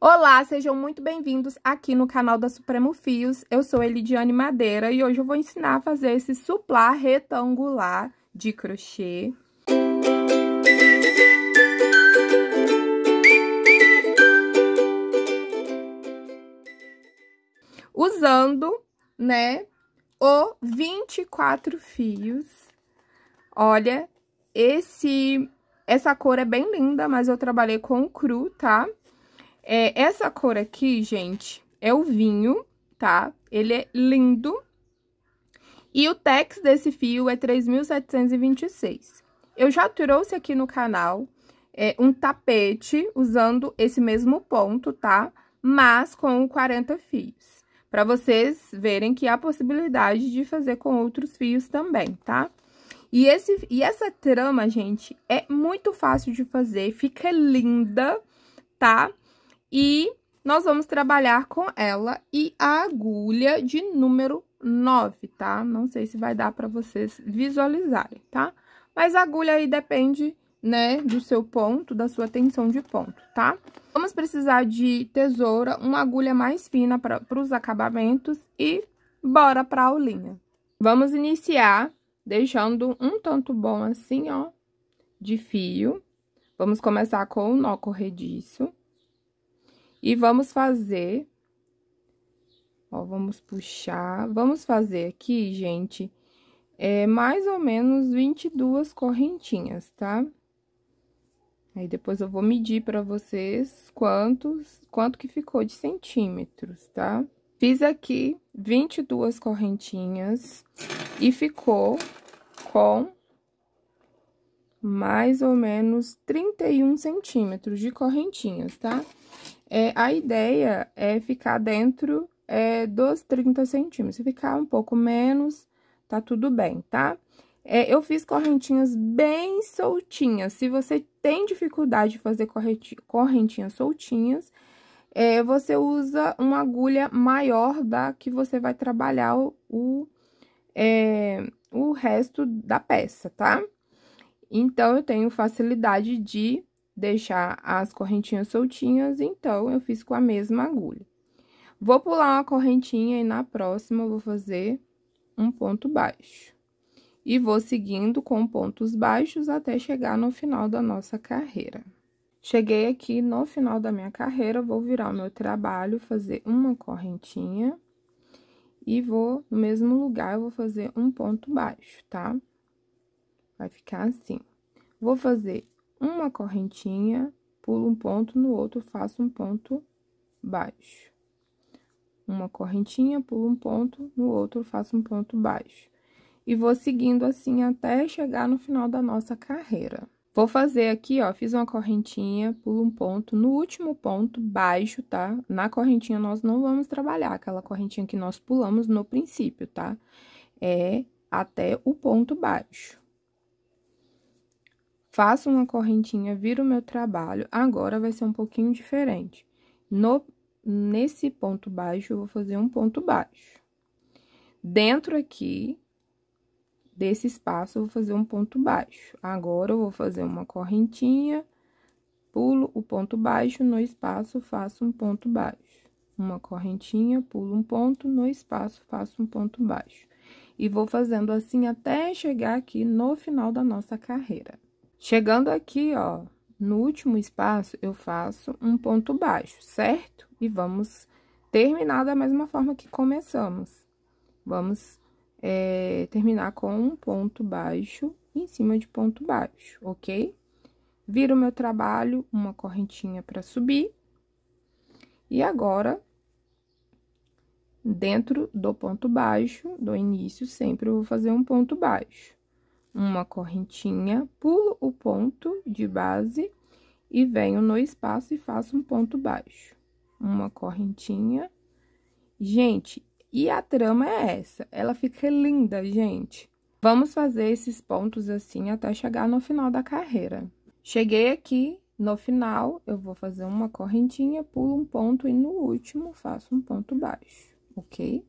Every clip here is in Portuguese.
Olá, sejam muito bem-vindos aqui no canal da Supremo Fios. Eu sou Elidiane Madeira e hoje eu vou ensinar a fazer esse suplá retangular de crochê. Usando, né, o 24 fios. Olha, esse essa cor é bem linda, mas eu trabalhei com cru, tá? É, essa cor aqui, gente, é o vinho, tá? Ele é lindo. E o tex desse fio é 3.726. Eu já trouxe aqui no canal é, um tapete usando esse mesmo ponto, tá? Mas com 40 fios. Pra vocês verem que há possibilidade de fazer com outros fios também, tá? E, esse, e essa trama, gente, é muito fácil de fazer, fica linda, tá? E nós vamos trabalhar com ela e a agulha de número 9, tá? Não sei se vai dar para vocês visualizarem, tá? Mas a agulha aí depende, né, do seu ponto, da sua tensão de ponto, tá? Vamos precisar de tesoura, uma agulha mais fina para os acabamentos e bora para a aulinha. Vamos iniciar deixando um tanto bom assim, ó, de fio. Vamos começar com o nó corrediço. E vamos fazer... Ó, vamos puxar, vamos fazer aqui, gente, é, mais ou menos 22 correntinhas, tá? Aí, depois eu vou medir pra vocês quantos, quanto que ficou de centímetros, tá? Fiz aqui 22 correntinhas e ficou com mais ou menos 31 centímetros de correntinhas, tá? É, a ideia é ficar dentro é, dos 30 centímetros. Se ficar um pouco menos, tá tudo bem, tá? É, eu fiz correntinhas bem soltinhas. Se você tem dificuldade de fazer correntinhas soltinhas, é, você usa uma agulha maior da que você vai trabalhar o, o, é, o resto da peça, tá? Então, eu tenho facilidade de deixar as correntinhas soltinhas, então eu fiz com a mesma agulha. Vou pular uma correntinha e na próxima vou fazer um ponto baixo. E vou seguindo com pontos baixos até chegar no final da nossa carreira. Cheguei aqui no final da minha carreira, vou virar o meu trabalho, fazer uma correntinha e vou no mesmo lugar, eu vou fazer um ponto baixo, tá? Vai ficar assim. Vou fazer uma correntinha, pulo um ponto, no outro faço um ponto baixo. Uma correntinha, pulo um ponto, no outro faço um ponto baixo. E vou seguindo assim até chegar no final da nossa carreira. Vou fazer aqui, ó, fiz uma correntinha, pulo um ponto, no último ponto baixo, tá? Na correntinha nós não vamos trabalhar, aquela correntinha que nós pulamos no princípio, tá? É até o ponto baixo faço uma correntinha, viro o meu trabalho, agora vai ser um pouquinho diferente. No, nesse ponto baixo, eu vou fazer um ponto baixo. Dentro aqui desse espaço, eu vou fazer um ponto baixo. Agora, eu vou fazer uma correntinha, pulo o ponto baixo, no espaço, faço um ponto baixo. Uma correntinha, pulo um ponto, no espaço, faço um ponto baixo. E vou fazendo assim até chegar aqui no final da nossa carreira. Chegando aqui, ó, no último espaço, eu faço um ponto baixo, certo? E vamos terminar da mesma forma que começamos. Vamos é, terminar com um ponto baixo em cima de ponto baixo, ok? Viro meu trabalho, uma correntinha para subir. E agora, dentro do ponto baixo, do início, sempre eu vou fazer um ponto baixo uma correntinha, pulo o ponto de base e venho no espaço e faço um ponto baixo. Uma correntinha. Gente, e a trama é essa. Ela fica linda, gente. Vamos fazer esses pontos assim até chegar no final da carreira. Cheguei aqui, no final, eu vou fazer uma correntinha, pulo um ponto e no último faço um ponto baixo, ok?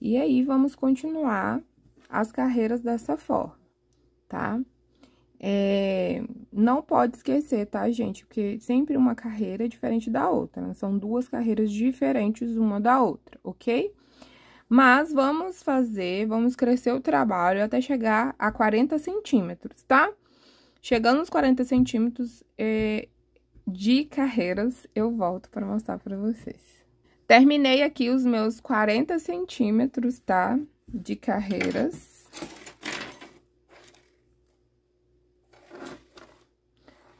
E aí, vamos continuar as carreiras dessa forma tá? É, não pode esquecer, tá, gente? Porque sempre uma carreira é diferente da outra, né? São duas carreiras diferentes uma da outra, ok? Mas vamos fazer, vamos crescer o trabalho até chegar a 40 centímetros, tá? Chegando nos 40 centímetros é, de carreiras, eu volto para mostrar para vocês. Terminei aqui os meus 40 centímetros, tá? De carreiras.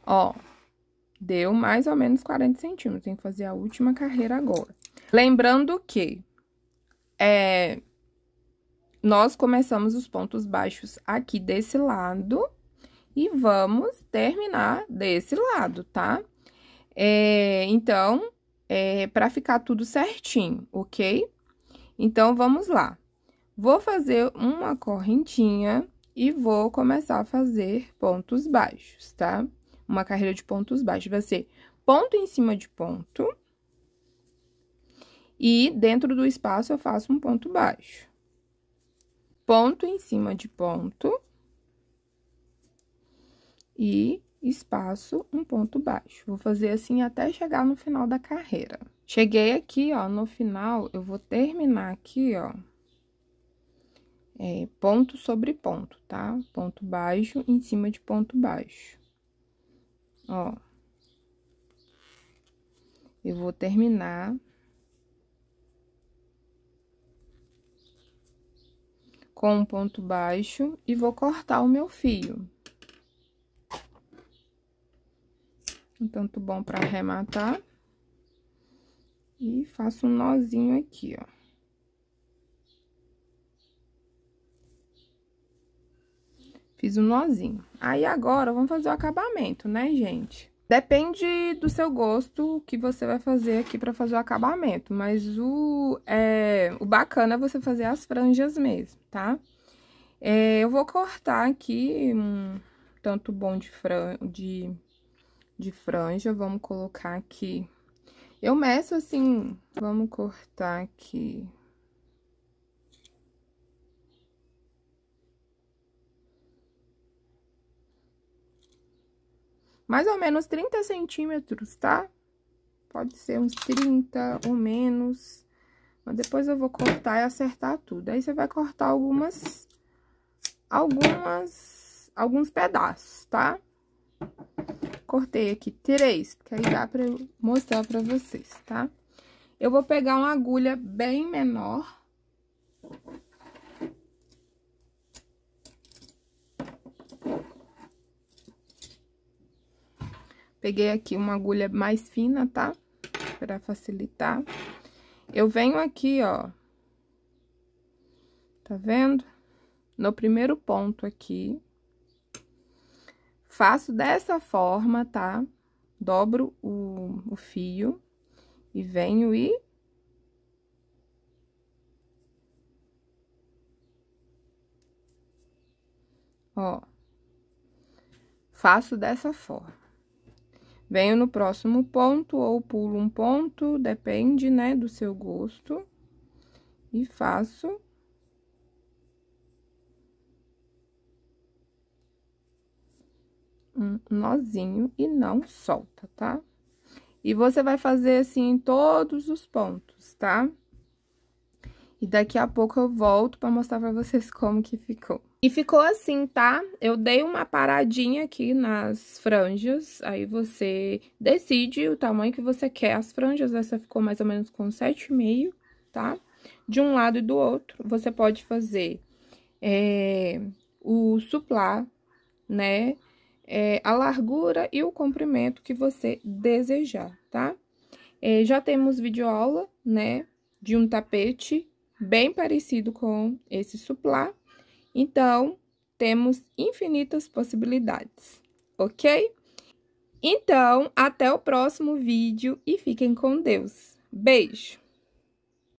Ó, deu mais ou menos 40 centímetros. Tem que fazer a última carreira agora. Lembrando que é, nós começamos os pontos baixos aqui desse lado e vamos terminar desse lado, tá? É, então, é, para ficar tudo certinho, ok? Então, vamos lá. Vou fazer uma correntinha e vou começar a fazer pontos baixos, tá? Tá? uma carreira de pontos baixos. Vai ser ponto em cima de ponto. E dentro do espaço eu faço um ponto baixo. Ponto em cima de ponto. E espaço, um ponto baixo. Vou fazer assim até chegar no final da carreira. Cheguei aqui, ó, no final, eu vou terminar aqui, ó, é, ponto sobre ponto, tá? Ponto baixo em cima de ponto baixo. Ó. Eu vou terminar com um ponto baixo e vou cortar o meu fio. Um tanto bom para arrematar. E faço um nozinho aqui, ó. Fiz um nozinho. Aí agora vamos fazer o acabamento, né, gente? Depende do seu gosto o que você vai fazer aqui para fazer o acabamento, mas o, é, o bacana é você fazer as franjas mesmo, tá? É, eu vou cortar aqui um tanto bom de, fran de, de franja, vamos colocar aqui. Eu meço assim, vamos cortar aqui mais ou menos 30 centímetros, tá? Pode ser uns 30 ou menos, mas depois eu vou cortar e acertar tudo. Aí você vai cortar algumas, algumas, alguns pedaços, tá? Cortei aqui três, porque aí dá pra eu mostrar pra vocês, tá? Eu vou pegar uma agulha bem menor, Peguei aqui uma agulha mais fina, tá? Pra facilitar. Eu venho aqui, ó. Tá vendo? No primeiro ponto aqui. Faço dessa forma, tá? Dobro o, o fio. E venho e Ó, faço dessa forma. Venho no próximo ponto ou pulo um ponto, depende, né, do seu gosto. E faço... Um nozinho e não solta, tá? E você vai fazer assim em todos os pontos, tá? E daqui a pouco eu volto para mostrar para vocês como que ficou. E ficou assim, tá? Eu dei uma paradinha aqui nas franjas, aí você decide o tamanho que você quer as franjas, essa ficou mais ou menos com 7,5, tá? De um lado e do outro, você pode fazer é, o suplá, né? É, a largura e o comprimento que você desejar, tá? É, já temos videoaula, né, de um tapete bem parecido com esse suplá, então, temos infinitas possibilidades, ok? Então, até o próximo vídeo e fiquem com Deus. Beijo!